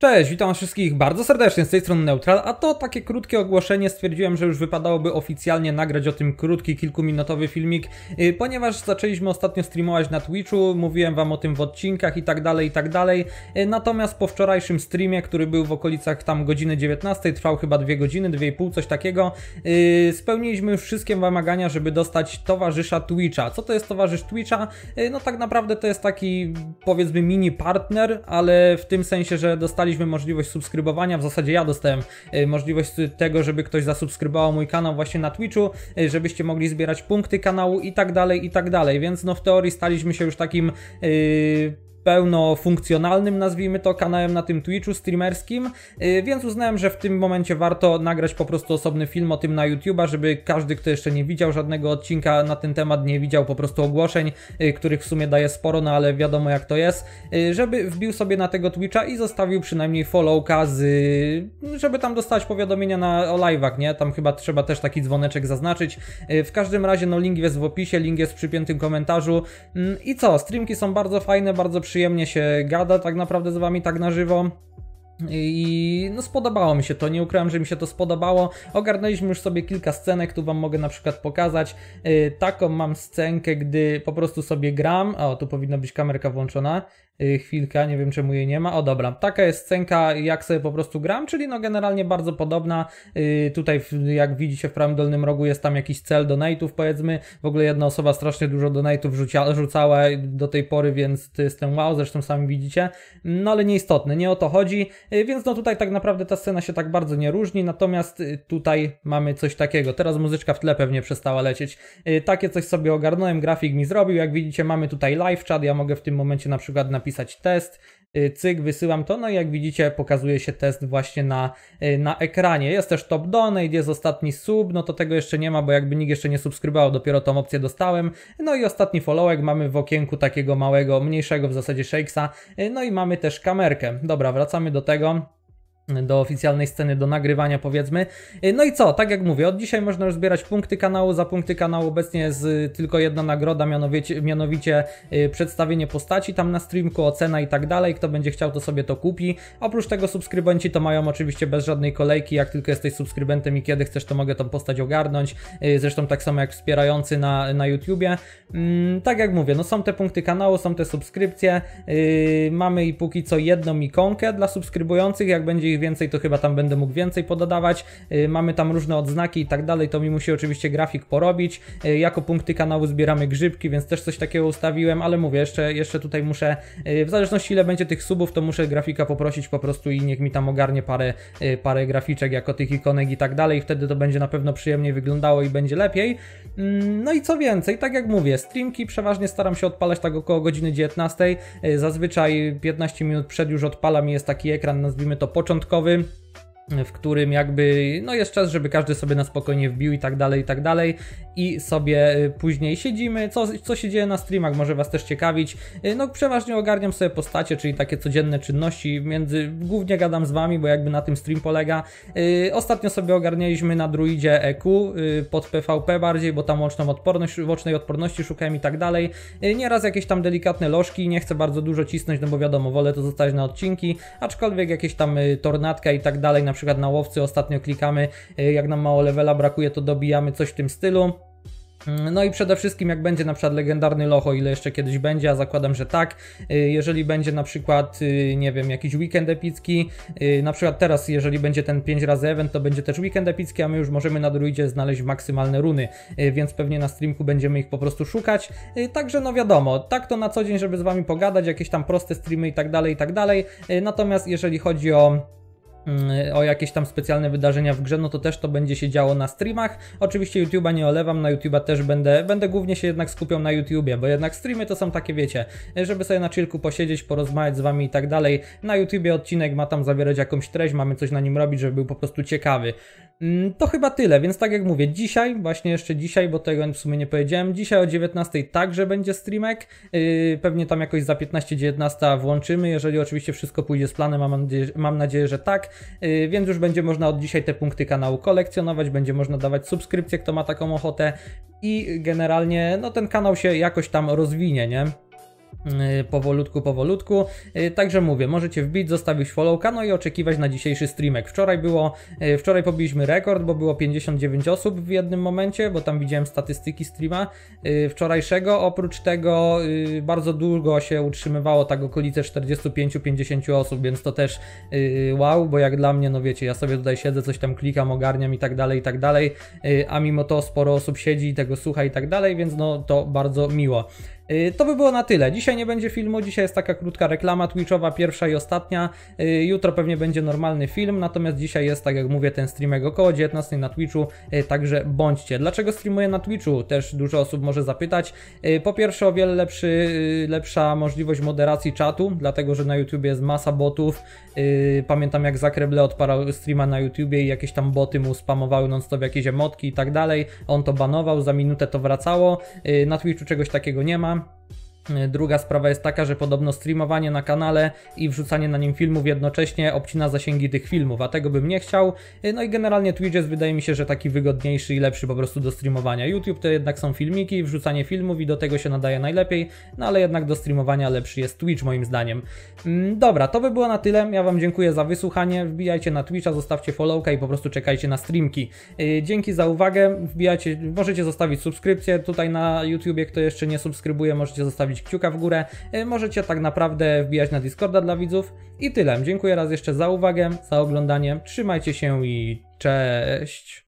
Cześć, witam wszystkich bardzo serdecznie, z tej strony Neutral, a to takie krótkie ogłoszenie, stwierdziłem, że już wypadałoby oficjalnie nagrać o tym krótki, kilkuminutowy filmik, y, ponieważ zaczęliśmy ostatnio streamować na Twitchu, mówiłem wam o tym w odcinkach i tak dalej, i tak dalej, y, natomiast po wczorajszym streamie, który był w okolicach tam godziny 19, trwał chyba 2 godziny, 2,5, coś takiego, y, spełniliśmy już wszystkie wymagania, żeby dostać towarzysza Twitcha. Co to jest towarzysz Twitcha? No tak naprawdę to jest taki, powiedzmy, mini partner, ale w tym sensie, że dostaliśmy dostaliśmy możliwość subskrybowania, w zasadzie ja dostałem e, możliwość tego, żeby ktoś zasubskrybował mój kanał właśnie na Twitchu, e, żebyście mogli zbierać punkty kanału i tak dalej, i tak dalej, więc no w teorii staliśmy się już takim... Yy pełnofunkcjonalnym, nazwijmy to, kanałem na tym Twitchu streamerskim, y, więc uznałem, że w tym momencie warto nagrać po prostu osobny film o tym na YouTube'a, żeby każdy, kto jeszcze nie widział żadnego odcinka na ten temat, nie widział po prostu ogłoszeń, y, których w sumie daje sporo, no ale wiadomo jak to jest, y, żeby wbił sobie na tego Twitcha i zostawił przynajmniej followka z... żeby tam dostać powiadomienia na, o live'ach, nie? Tam chyba trzeba też taki dzwoneczek zaznaczyć. W każdym razie, no link jest w opisie, link jest w przypiętym komentarzu. Mm, I co? Streamki są bardzo fajne, bardzo przyjemne przyjemnie się gada tak naprawdę z wami tak na żywo. I no spodobało mi się to, nie ukrywam, że mi się to spodobało. Ogarnęliśmy już sobie kilka scenek, tu wam mogę na przykład pokazać. Yy, taką mam scenkę, gdy po prostu sobie gram. O, tu powinna być kamerka włączona. Yy, chwilka, nie wiem czemu jej nie ma. O dobra, taka jest scenka jak sobie po prostu gram, czyli no generalnie bardzo podobna. Yy, tutaj w, jak widzicie w prawym dolnym rogu jest tam jakiś cel donate'ów powiedzmy. W ogóle jedna osoba strasznie dużo donate'ów rzucia, rzucała do tej pory, więc to jestem wow, zresztą sami widzicie. No ale nieistotne, nie o to chodzi. E, więc no tutaj tak naprawdę ta scena się tak bardzo nie różni, natomiast e, tutaj mamy coś takiego. Teraz muzyczka w tle pewnie przestała lecieć. E, takie coś sobie ogarnąłem, grafik mi zrobił. Jak widzicie mamy tutaj live chat, ja mogę w tym momencie na przykład napisać test, Y, cyk, wysyłam to, no i jak widzicie pokazuje się test właśnie na, y, na ekranie. Jest też top donate, jest ostatni sub, no to tego jeszcze nie ma, bo jakby nikt jeszcze nie subskrybował, dopiero tą opcję dostałem. No i ostatni followek mamy w okienku takiego małego, mniejszego w zasadzie shakesa, y, no i mamy też kamerkę. Dobra, wracamy do tego do oficjalnej sceny, do nagrywania powiedzmy. Y, no i co, tak jak mówię, od dzisiaj można już zbierać punkty kanału, za punkty kanału obecnie jest y, tylko jedna nagroda, mianowicie, mianowicie y, przedstawienie postaci tam na streamku, ocena i tak dalej, kto będzie chciał to sobie to kupi. Oprócz tego subskrybenci to mają oczywiście bez żadnej kolejki, jak tylko jesteś subskrybentem i kiedy chcesz to mogę tą postać ogarnąć, zresztą tak samo jak wspierający na, na YouTubie. Mm, tak jak mówię, no są te punkty kanału, są te subskrypcje, mamy i póki co jedną ikonkę dla subskrybujących, jak będzie ich więcej, to chyba tam będę mógł więcej pododawać. Y, mamy tam różne odznaki i tak dalej, to mi musi oczywiście grafik porobić. Y, jako punkty kanału zbieramy grzybki, więc też coś takiego ustawiłem, ale mówię, jeszcze, jeszcze tutaj muszę, y, w zależności ile będzie tych subów, to muszę grafika poprosić po prostu i niech mi tam ogarnie parę, parę graficzek jako tych ikonek i tak dalej. Wtedy to będzie na pewno przyjemniej wyglądało i będzie lepiej. Mm, no i co więcej, tak jak mówię, streamki przeważnie staram się odpalać tak około godziny 19. Zazwyczaj 15 minut przed już odpalam i jest taki ekran, nazwijmy to początkowy w którym jakby no jest czas, żeby każdy sobie na spokojnie wbił i tak dalej, i tak dalej i sobie y, później siedzimy. Co, co się dzieje na streamach może Was też ciekawić. Y, no przeważnie ogarniam sobie postacie, czyli takie codzienne czynności. Między, głównie gadam z Wami, bo jakby na tym stream polega. Y, ostatnio sobie ogarnialiśmy na druidzie EQ pod PvP bardziej, bo tam łączną odporność, łącznej odporności szukałem i tak dalej. Nieraz jakieś tam delikatne lożki, nie chcę bardzo dużo cisnąć, no bo wiadomo, wolę to zostać na odcinki, aczkolwiek jakieś tam tornatka i tak dalej, na przykład na łowcy ostatnio klikamy, jak nam mało levela brakuje, to dobijamy coś w tym stylu. Mm, no i przede wszystkim jak będzie na przykład legendarny Locho, ile jeszcze kiedyś będzie, a zakładam, że tak. Y, jeżeli będzie na przykład, y, nie wiem, jakiś weekend epicki, y, na przykład teraz, jeżeli będzie ten 5 razy event, to będzie też weekend epicki, a my już możemy na druidzie znaleźć maksymalne runy, więc pewnie na streamku będziemy ich po prostu szukać. Także no wiadomo, tak to na co dzień, żeby z Wami pogadać, jakieś tam proste streamy i tak dalej, i tak dalej. Natomiast jeżeli chodzi o Mm, o jakieś tam specjalne wydarzenia w grze, no to też to będzie się działo na streamach. Oczywiście YouTube'a nie olewam, na YouTube'a też będę, będę głównie się jednak skupiał na YouTubeie, bo jednak streamy to są takie, wiecie, e, żeby sobie na chillku posiedzieć, porozmawiać z wami i tak dalej. Na YouTubeie odcinek ma tam zawierać jakąś treść, mamy coś na nim robić, żeby był po prostu ciekawy. Mm, to chyba tyle, więc tak jak mówię, dzisiaj, właśnie jeszcze dzisiaj, bo tego w sumie nie powiedziałem, dzisiaj o 19 także będzie streamek, yy, pewnie tam jakoś za 15-19 włączymy, jeżeli oczywiście wszystko pójdzie z planem, mam nadzieję, mam nadzieję że tak. Y, więc już będzie można od dzisiaj te punkty kanału kolekcjonować, będzie można dawać subskrypcję, kto ma taką ochotę i generalnie no, ten kanał się jakoś tam rozwinie, nie? Y, powolutku, powolutku. Y, także mówię, możecie wbić, zostawić followka, no i oczekiwać na dzisiejszy streamek. Wczoraj było, y, wczoraj pobiliśmy rekord, bo było 59 osób w jednym momencie, bo tam widziałem statystyki streama wczorajszego. Oprócz tego bardzo długo się utrzymywało tak okolice 45-50 osób, więc to też wow, bo jak dla mnie, no wiecie, ja sobie tutaj siedzę, coś tam klikam, ogarniam i tak dalej, i tak dalej, a mimo to sporo osób siedzi i tego słucha i tak dalej, więc no to bardzo miło. Y, to by było na tyle. Dzisiaj nie będzie filmu, dzisiaj jest taka krótka reklama Twitchowa, pierwsza i ostatnia. Y, jutro pewnie będzie normalny film, natomiast dzisiaj jest, tak jak mówię, ten streamek około 19 na Twitchu, y, także bądźcie. Dlaczego streamuję na Twitchu? Też dużo osób może zapytać. Po pierwsze o wiele lepszy, lepsza możliwość moderacji czatu, dlatego że na YouTube jest masa botów. Pamiętam jak Zakreble odparł streama na YouTubie i jakieś tam boty mu spamowały non-stop jakieś emotki i tak dalej. On to banował, za minutę to wracało. Na Twitchu czegoś takiego nie ma. time. E, druga sprawa jest taka, że podobno streamowanie na kanale i wrzucanie na nim filmów jednocześnie obcina zasięgi tych filmów, a tego bym nie chciał. E, no i generalnie Twitch jest wydaje mi się, że taki wygodniejszy i lepszy po prostu do streamowania. YouTube to jednak są filmiki, wrzucanie filmów i do tego się nadaje najlepiej, no ale jednak do streamowania lepszy jest Twitch moim zdaniem. Mm, dobra, to by było na tyle. Ja Wam dziękuję za wysłuchanie. Wbijajcie na Twitcha, zostawcie followka i po prostu czekajcie na streamki. E, dzięki za uwagę. Wbijajcie, możecie zostawić subskrypcję tutaj na YouTubie, kto jeszcze nie subskrybuje, możecie zostawić zostawić kciuka w górę. Y, możecie tak naprawdę wbijać na Discorda dla widzów. I tyle. Dziękuję raz jeszcze za uwagę, za oglądanie. Trzymajcie się i cześć!